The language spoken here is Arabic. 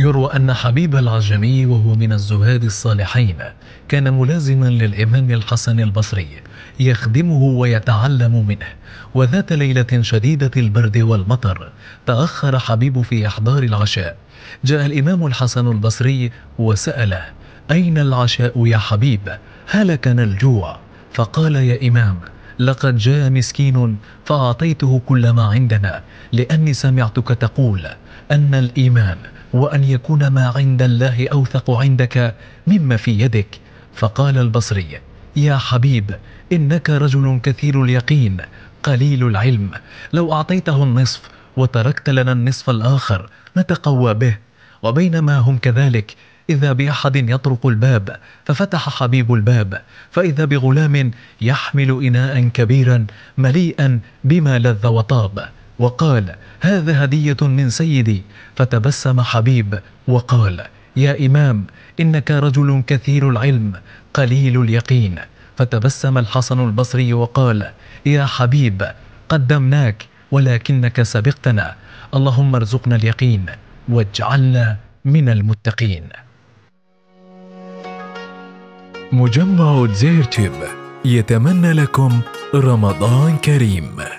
يروى أن حبيب العجمي وهو من الزهاد الصالحين كان ملازما للإمام الحسن البصري يخدمه ويتعلم منه وذات ليلة شديدة البرد والمطر تأخر حبيب في إحضار العشاء جاء الإمام الحسن البصري وسأله أين العشاء يا حبيب هلكنا الجوع فقال يا إمام لقد جاء مسكين فأعطيته كل ما عندنا لأني سمعتك تقول أن الإيمان وأن يكون ما عند الله أوثق عندك مما في يدك فقال البصري يا حبيب إنك رجل كثير اليقين قليل العلم لو أعطيته النصف وتركت لنا النصف الآخر نتقوى به وبينما هم كذلك إذا بأحد يطرق الباب ففتح حبيب الباب فإذا بغلام يحمل إناء كبيرا مليئا بما لذ وطاب وقال هذا هدية من سيدي فتبسم حبيب وقال يا إمام إنك رجل كثير العلم قليل اليقين فتبسم الحسن البصري وقال يا حبيب قدمناك ولكنك سبقتنا اللهم ارزقنا اليقين واجعلنا من المتقين مجمع تزير يتمنى لكم رمضان كريم